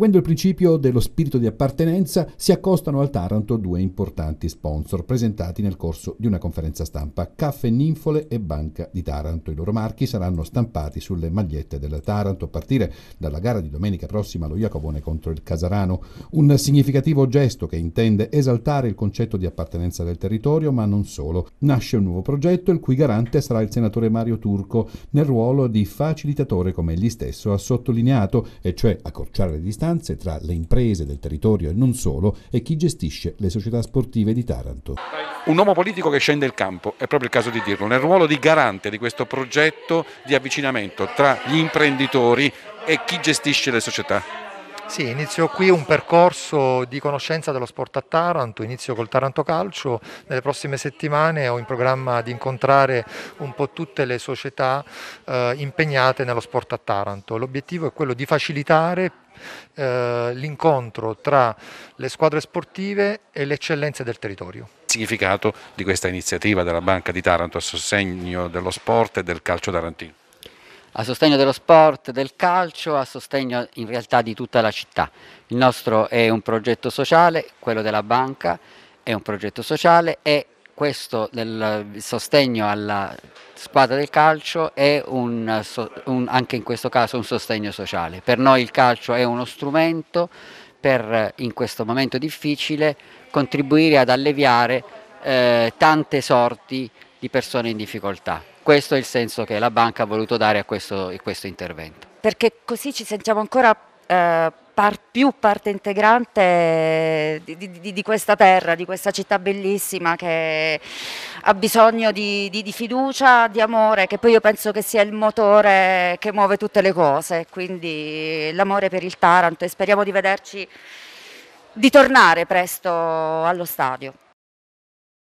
Seguendo il principio dello spirito di appartenenza, si accostano al Taranto due importanti sponsor presentati nel corso di una conferenza stampa, Caffè Ninfole e Banca di Taranto. I loro marchi saranno stampati sulle magliette del Taranto a partire dalla gara di domenica prossima allo Iacovone contro il Casarano. Un significativo gesto che intende esaltare il concetto di appartenenza del territorio, ma non solo. Nasce un nuovo progetto il cui garante sarà il senatore Mario Turco nel ruolo di facilitatore come egli stesso ha sottolineato, e cioè accorciare le distanze alleanze tra le imprese del territorio e non solo e chi gestisce le società sportive di Taranto. Un uomo politico che scende il campo, è proprio il caso di dirlo, nel ruolo di garante di questo progetto di avvicinamento tra gli imprenditori e chi gestisce le società. Sì, inizio qui un percorso di conoscenza dello sport a Taranto, inizio col Taranto Calcio, nelle prossime settimane ho in programma di incontrare un po' tutte le società eh, impegnate nello sport a Taranto. L'obiettivo è quello di facilitare eh, l'incontro tra le squadre sportive e le eccellenze del territorio. Il significato di questa iniziativa della Banca di Taranto a sostegno dello sport e del calcio tarantino? a sostegno dello sport, del calcio, a sostegno in realtà di tutta la città. Il nostro è un progetto sociale, quello della banca è un progetto sociale e questo del sostegno alla squadra del calcio è un, un, anche in questo caso un sostegno sociale. Per noi il calcio è uno strumento per in questo momento difficile contribuire ad alleviare eh, tante sorti di persone in difficoltà questo è il senso che la banca ha voluto dare a questo, a questo intervento. Perché così ci sentiamo ancora eh, par, più parte integrante di, di, di, questa terra, di questa città bellissima che ha bisogno di, di, fiducia, di amore, che poi io penso che sia il motore che muove tutte le cose, quindi l'amore per il Taranto e speriamo di vederci, di tornare presto allo stadio.